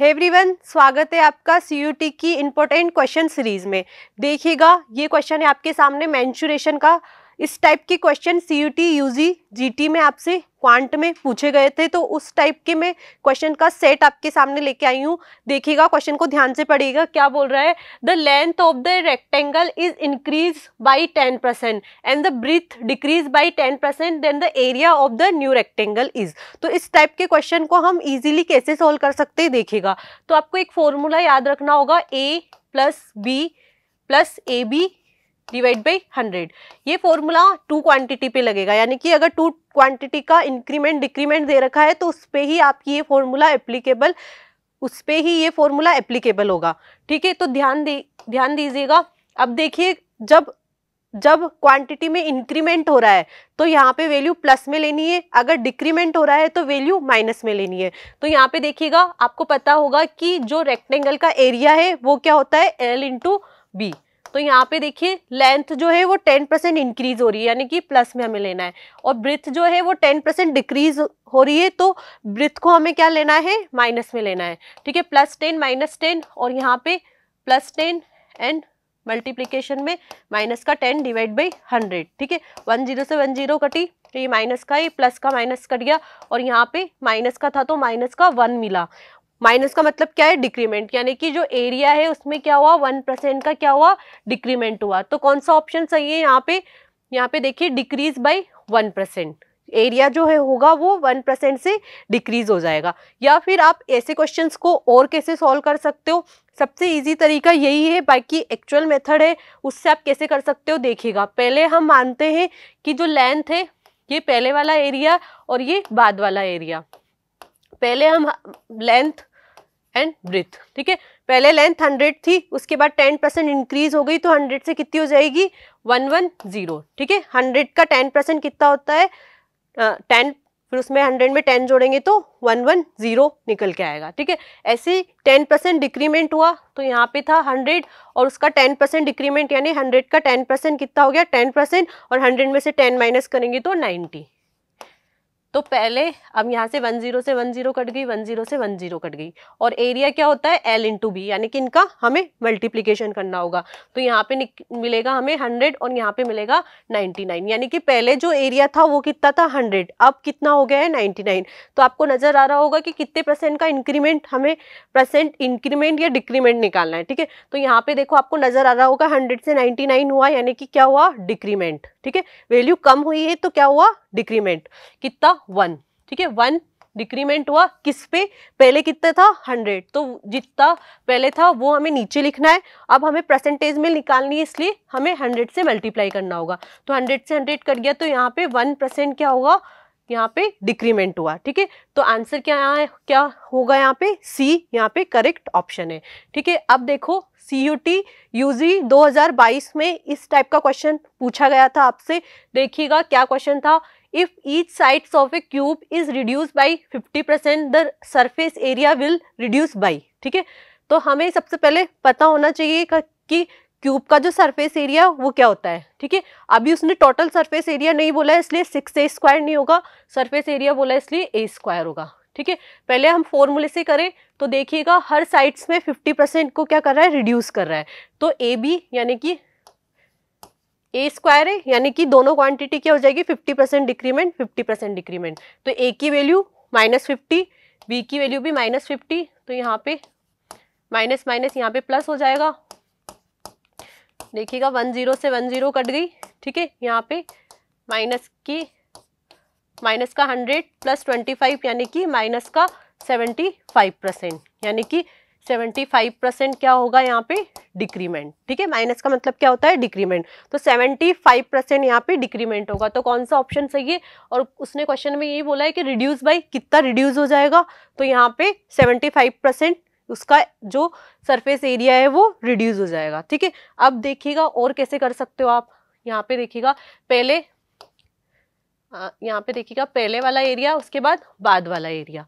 हे hey स्वागत है आपका सीयूटी की इम्पोर्टेंट क्वेश्चन सीरीज में देखिएगा ये क्वेश्चन है आपके सामने मैंशुरेशन का इस टाइप के question C U T U G G T में आपसे क्वांट में पूछे गए थे तो उस टाइप के मैं क्वेश्चन का सेट आपके सामने लेके आई हूँ देखिएगा क्वेश्चन को ध्यान से पढ़िएगा क्या बोल रहा है the length of the rectangle is increase by ten percent and the breadth decrease by ten percent then the area of the new rectangle is तो इस टाइप के क्वेश्चन को हम ईजिली कैसे सॉल्व कर सकते हैं देखिएगा तो आपको एक फॉर्मूला याद रखना होगा A plus B plus A B divide by hundred ये फॉर्मूला टू क्वांटिटी पे लगेगा यानी कि अगर टू क्वांटिटी का इंक्रीमेंट डिक्रीमेंट दे रखा है तो उस पर ही आपकी ये फॉर्मूला एप्लीकेबल उस पर ही ये फॉर्मूला एप्लीकेबल होगा ठीक है तो ध्यान दे ध्यान दीजिएगा अब देखिए जब जब क्वांटिटी में इंक्रीमेंट हो रहा है तो यहाँ पे वैल्यू प्लस में लेनी है अगर डिक्रीमेंट हो रहा है तो वैल्यू माइनस में लेनी है तो यहाँ पे देखिएगा आपको पता होगा कि जो रेक्टेंगल का एरिया है वो क्या होता है एल इंटू बी तो यहाँ पे देखिए लेंथ जो है वो टेन परसेंट इंक्रीज हो रही है यानी कि प्लस में हमें लेना है और ब्रिथ जो है वो टेन परसेंट डिक्रीज हो रही है तो ब्रिथ को हमें क्या लेना है माइनस में लेना है ठीक है प्लस टेन माइनस टेन और यहाँ पे प्लस टेन एंड मल्टीप्लीकेशन में माइनस का टेन डिवाइड बाई हंड्रेड ठीक है वन जीरो से वन जीरो कटी तो ये माइनस का ये प्लस का माइनस कट गया और यहाँ पे माइनस का था तो माइनस का वन मिला माइनस का मतलब क्या है डिक्रीमेंट यानी कि जो एरिया है उसमें क्या हुआ वन परसेंट का क्या हुआ डिक्रीमेंट हुआ तो कौन सा ऑप्शन सही है यहाँ पे यहाँ पे देखिए decrease by one percent area जो है होगा वो वन परसेंट से डिक्रीज हो जाएगा या फिर आप ऐसे क्वेश्चंस को और कैसे सॉल्व कर सकते हो सबसे इजी तरीका यही है बाकी एक्चुअल मेथड है उससे आप कैसे कर सकते हो देखिएगा पहले हम मानते हैं कि जो लेंथ है ये पहले वाला एरिया और ये बाद वाला एरिया पहले हम लेंथ एंड ब्रिथ ठीक है पहले लेंथ 100 थी उसके बाद 10 परसेंट इंक्रीज हो गई तो 100 से कितनी हो जाएगी 110 ठीक है 100 का 10 परसेंट कितना होता है टेन uh, फिर उसमें 100 में 10 जोड़ेंगे तो 110 निकल के आएगा ठीक है ऐसे 10 परसेंट डिक्रीमेंट हुआ तो यहाँ पे था 100 और उसका 10 परसेंट डिक्रीमेंट यानी 100 का 10 परसेंट कितना हो गया 10 परसेंट और 100 में से 10 माइनस करेंगे तो 90 तो पहले अब यहाँ से वन जीरो से वन जीरो कट गई वन जीरो से वन जीरो कट गई और एरिया क्या होता है एल इंटू बी यानी कि इनका हमें मल्टीप्लीकेशन करना होगा तो यहाँ पे मिलेगा हमें हंड्रेड और यहाँ पे मिलेगा नाइन्टी नाइन यानी कि पहले जो एरिया था वो कितना था हंड्रेड अब कितना हो गया है नाइन्टी नाइन तो आपको नज़र आ रहा होगा कि कितने परसेंट का इंक्रीमेंट हमें परसेंट इंक्रीमेंट या डिक्रीमेंट निकालना है ठीक है तो यहाँ पे देखो आपको नज़र आ रहा होगा हंड्रेड से नाइन्टी हुआ यानी कि क्या हुआ डिक्रीमेंट ठीक है वैल्यू कम हुई है तो क्या हुआ डिक्रीमेंट कितना वन ठीक है वन डिक्रीमेंट हुआ किस पे पहले कितना था हंड्रेड तो जितना पहले था वो हमें नीचे लिखना है अब हमें परसेंटेज में निकालनी है इसलिए हमें हंड्रेड से मल्टीप्लाई करना होगा तो हंड्रेड से हंड्रेड कर गया तो यहाँ पे वन परसेंट क्या होगा यहाँ पे डिक्रीमेंट हुआ ठीक है तो आंसर क्या यहाँ क्या होगा यहाँ पे सी यहाँ पे करेक्ट ऑप्शन है ठीक है अब देखो C U T U G दो में इस टाइप का क्वेश्चन पूछा गया था आपसे देखिएगा क्या क्वेश्चन था if each sides of a cube is reduced by 50 percent the surface area will reduce by ठीक है तो हमें सबसे पहले पता होना चाहिए कि क्यूब का जो सरफेस एरिया वो क्या होता है ठीक है अभी उसने टोटल सरफेस एरिया नहीं बोला है इसलिए सिक्स ए स्क्वायर नहीं होगा सरफेस एरिया बोला है इसलिए ए स्क्वायर होगा ठीक है पहले हम फॉर्मूले से करें तो देखिएगा हर साइड्स में 50 परसेंट को क्या कर रहा है रिड्यूस कर रहा है तो ए बी यानी कि ए स्क्वायर है यानी कि दोनों क्वांटिटी क्या हो जाएगी 50 percent decrement fifty percent decrement तो ए की वैल्यू माइनस फिफ्टी बी की वैल्यू भी माइनस फिफ्टी तो यहाँ पे माइनस माइनस यहाँ पे प्लस हो जाएगा देखिएगा वन जीरो से वन जीरो कट गई ठीक है यहाँ पे माइनस की माइनस का हंड्रेड प्लस ट्वेंटी फाइव यानी कि माइनस का सेवेंटी फाइव परसेंट यानी कि सेवेंटी फाइव परसेंट क्या होगा यहाँ पे डिक्रीमेंट ठीक है माइनस का मतलब क्या होता है डिक्रीमेंट तो 75% फाइव परसेंट यहाँ पे डिक्रीमेंट होगा तो कौन सा ऑप्शन सही है और उसने क्वेश्चन में यही बोला है कि रिड्यूस बाई कितना रिड्यूस हो जाएगा तो यहाँ पे सेवेंटी फाइव परसेंट उसका जो सरफेस एरिया है वो रिड्यूस हो जाएगा ठीक है अब देखिएगा और कैसे कर सकते हो आप यहाँ पे देखिएगा पहले यहाँ पे देखिएगा पहले वाला एरिया उसके बाद बाद वाला एरिया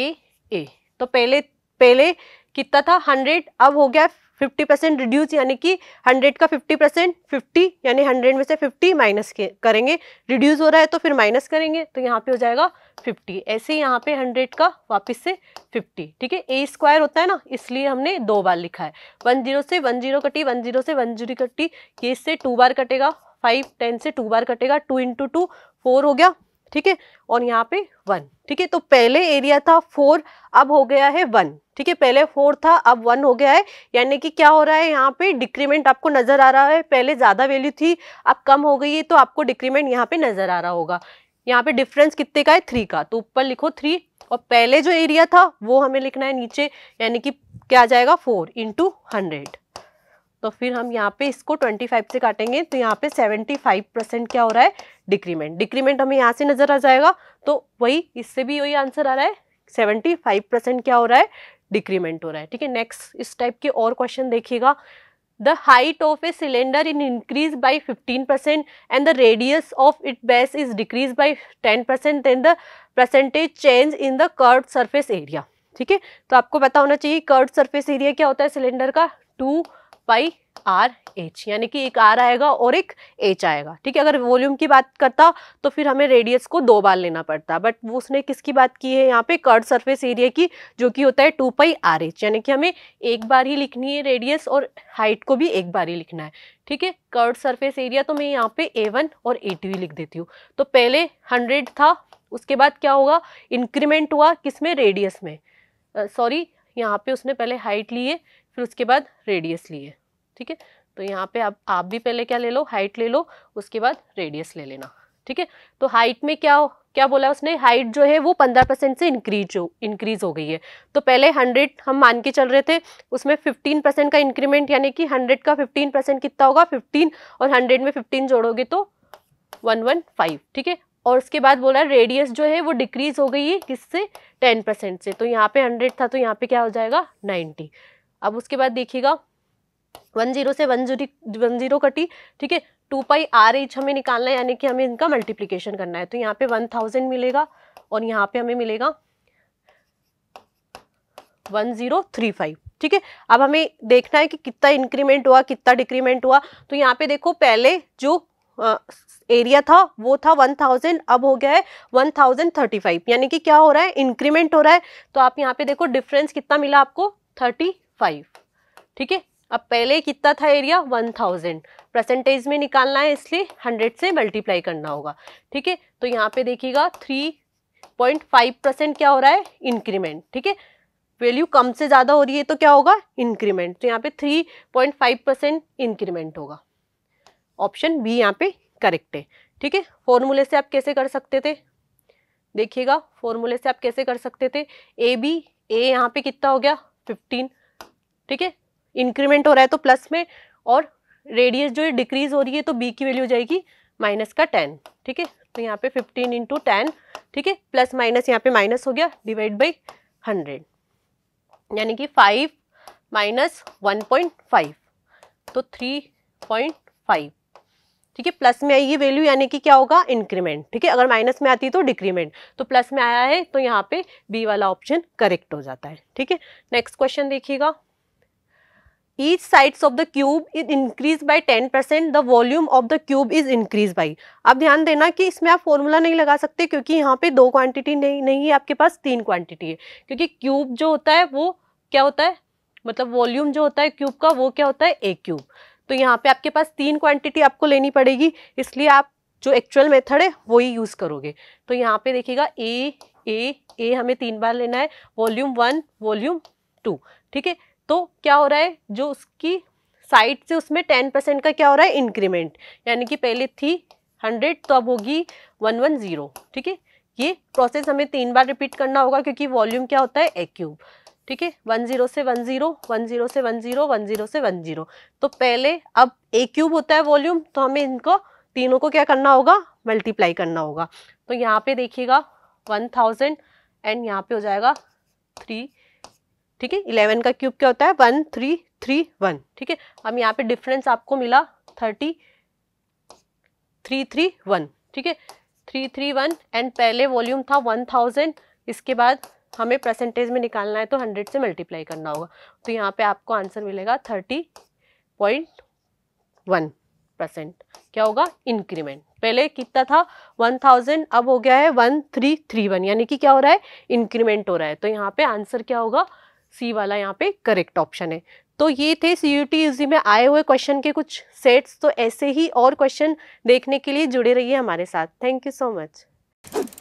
ए ए तो पहले पहले कितना था हंड्रेड अब हो गया फिफ्टी परसेंट रिड्यूस यानी कि हंड्रेड का फिफ्टी परसेंट फिफ्टी यानी हंड्रेड में से फिफ्टी माइनस करेंगे रिड्यूस हो रहा है तो फिर माइनस करेंगे तो यहाँ पे हो जाएगा फिफ्टी ऐसे ही यहाँ पे हंड्रेड का वापस से फिफ्टी ठीक है ए स्क्वायर होता है ना इसलिए हमने दो बार लिखा है वन जीरो से वन जीरो कटी वन जीरो से वन जीरो कटी ये से टू बार कटेगा फाइव टेन से टू बार कटेगा टू इंटू टू फोर हो गया ठीक है और यहाँ पे वन ठीक है तो पहले एरिया था फोर अब हो गया है वन ठीक है पहले फोर था अब वन हो गया है यानी कि क्या हो रहा है यहाँ पे डिक्रीमेंट आपको नजर आ रहा है पहले ज्यादा वैल्यू थी अब कम हो गई है तो आपको डिक्रीमेंट यहाँ पे नजर आ रहा होगा यहाँ पे डिफरेंस कितने का है थ्री का तो ऊपर लिखो थ्री और पहले जो एरिया था वो हमें लिखना है नीचे यानी कि क्या आ जाएगा फोर इंटू हंड्रेड तो फिर हम यहाँ पे इसको 25 से काटेंगे तो यहाँ पे 75 परसेंट क्या हो रहा है डिक्रीमेंट डिक्रीमेंट हमें यहाँ से नज़र आ जाएगा तो वही इससे भी वही आंसर आ रहा है 75 परसेंट क्या हो रहा है डिक्रीमेंट हो रहा है ठीक है नेक्स्ट इस टाइप के और क्वेश्चन देखिएगा of a cylinder in increase by fifteen percent and the radius of it base is decrease by ten percent then the percentage change in the curved surface area ठीक है तो आपको पता होना चाहिए कर्ड सर्फेस एरिया क्या होता है सिलेंडर का टू पाई आर एच यानी कि एक आर आएगा और एक एच आएगा ठीक है अगर वॉल्यूम की बात करता तो फिर हमें रेडियस को दो बार लेना पड़ता बट वो उसने किसकी बात की है यहाँ पे कर्ड सरफेस एरिया की जो कि होता है टू पाई आर एच यानी कि हमें एक बार ही लिखनी है रेडियस और हाइट को भी एक बार ही लिखना है ठीक है कर्ड सर्फेस एरिया तो मैं यहाँ पे ए वन और ए लिख देती हूँ तो पहले हंड्रेड था उसके बाद क्या होगा इंक्रीमेंट हुआ किस में रेडियस में सॉरी uh, यहाँ पे उसने पहले हाइट ली है फिर उसके बाद रेडियस लिए ठीक है तो यहाँ पे आप आप भी पहले क्या ले लो हाइट ले लो उसके बाद रेडियस ले लेना ठीक है तो हाइट में क्या क्या बोला उसने हाइट जो है वो पंद्रह परसेंट से इंक्रीज हो इंक्रीज हो गई है तो पहले हंड्रेड हम मान के चल रहे थे उसमें फिफ्टीन परसेंट का इंक्रीमेंट यानी कि हंड्रेड का फिफ्टीन परसेंट कितना होगा फिफ्टीन और हंड्रेड में फिफ्टीन जोड़ोगे तो वन वन फाइव ठीक है और उसके बाद बोला रेडियस जो है वो डिक्रीज हो गई है किससे टेन परसेंट से तो यहाँ पे हंड्रेड था तो यहाँ पे क्या हो जाएगा नाइन्टी अब उसके बाद देखिएगा वन जीरो से वन जीरो वन जीरो कटी ठीक है टू पाई आर एच हमें निकालना है यानी कि हमें इनका मल्टीप्लीकेशन करना है तो यहाँ पे वन थाउजेंड मिलेगा और यहाँ पे हमें मिलेगा वन जीरो थ्री फाइव ठीक है अब हमें देखना है कि कितना इंक्रीमेंट हुआ कितना डिक्रीमेंट हुआ तो यहाँ पे देखो पहले जो आ, एरिया था वो था वन थाउजेंड अब हो गया है वन थाउजेंड थर्टी फाइव यानी कि क्या हो रहा है इंक्रीमेंट हो रहा है तो आप यहाँ पे देखो डिफरेंस कितना मिला आपको थर्टी फाइव ठीक है अब पहले कितना था एरिया वन थाउजेंड परसेंटेज में निकालना है इसलिए हंड्रेड से मल्टीप्लाई करना होगा ठीक है तो यहाँ पे देखिएगा थ्री पॉइंट फाइव परसेंट क्या हो रहा है इंक्रीमेंट ठीक है वैल्यू कम से ज़्यादा हो रही है तो क्या होगा इंक्रीमेंट तो यहाँ पे three point five percent increment होगा ऑप्शन बी यहाँ पे करेक्ट है ठीक है फॉर्मूले से आप कैसे कर सकते थे देखिएगा फॉर्मूले से आप कैसे कर सकते थे ए बी ए यहाँ पे कितना हो गया फिफ्टीन ठीक है इंक्रीमेंट हो रहा है तो प्लस में और रेडियस जो है डिक्रीज हो रही है तो बी की वैल्यू हो जाएगी माइनस का टेन ठीक है तो यहाँ पे फिफ्टीन इंटू टेन ठीक है प्लस माइनस यहाँ पे माइनस हो गया डिवाइड बाई हंड्रेड यानी कि five minus one point five तो थ्री पॉइंट फाइव ठीक है प्लस में आई ये वैल्यू यानी कि क्या होगा इंक्रीमेंट ठीक है अगर माइनस में आती है तो डिक्रीमेंट तो प्लस में आया है तो यहाँ पे बी वाला ऑप्शन करेक्ट हो जाता है ठीक है नेक्स्ट क्वेश्चन देखिएगा each sides of the cube is increase by ten percent the volume of the cube is increase by अब ध्यान देना कि इसमें आप फॉर्मूला नहीं लगा सकते क्योंकि यहाँ पे दो क्वांटिटी नहीं नहीं है आपके पास तीन क्वांटिटी है क्योंकि क्यूब जो होता है वो क्या होता है मतलब वॉल्यूम जो होता है क्यूब का वो क्या होता है ए क्यूब तो यहाँ पे आपके पास तीन क्वांटिटी आपको लेनी पड़ेगी इसलिए आप जो एक्चुअल मेथड है वही यूज़ करोगे तो यहाँ पे देखिएगा ए ए ए हमें तीन बार लेना है वॉल्यूम वन वॉल्यूम टू ठीक है तो क्या हो रहा है जो उसकी साइड से उसमें टेन परसेंट का क्या हो रहा है इंक्रीमेंट यानी कि पहले थी हंड्रेड तो अब होगी वन वन ज़ीरो ठीक है ये प्रोसेस हमें तीन बार रिपीट करना होगा क्योंकि वॉल्यूम क्या होता है ए क्यूब ठीक है वन जीरो से वन जीरो वन जीरो से वन जीरो वन जीरो से वन जीरो तो पहले अब ए क्यूब होता है वॉल्यूम तो हमें इनको तीनों को क्या करना होगा मल्टीप्लाई करना होगा तो यहाँ पे देखिएगा वन थाउजेंड एंड यहाँ पे हो जाएगा थ्री ठीक है इलेवन का क्यूब क्या होता है वन थ्री थ्री वन ठीक है अब यहाँ पे डिफरेंस आपको मिला थर्टी थ्री थ्री वन ठीक है थ्री थ्री वन एंड पहले वॉल्यूम था वन थाउजेंड इसके बाद हमें परसेंटेज में निकालना है तो हंड्रेड से मल्टीप्लाई करना होगा तो यहाँ पे आपको आंसर मिलेगा थर्टी पॉइंट वन परसेंट क्या होगा इंक्रीमेंट पहले कितना था वन थाउजेंड अब हो गया है वन थ्री थ्री वन यानी कि क्या हो रहा है इंक्रीमेंट हो रहा है तो यहाँ पे आंसर क्या होगा सी वाला यहाँ पे करेक्ट ऑप्शन है तो ये थे सी यू टी जी में आए हुए क्वेश्चन के कुछ सेट्स तो ऐसे ही और क्वेश्चन देखने के लिए जुड़े रहिए हमारे साथ थैंक यू सो मच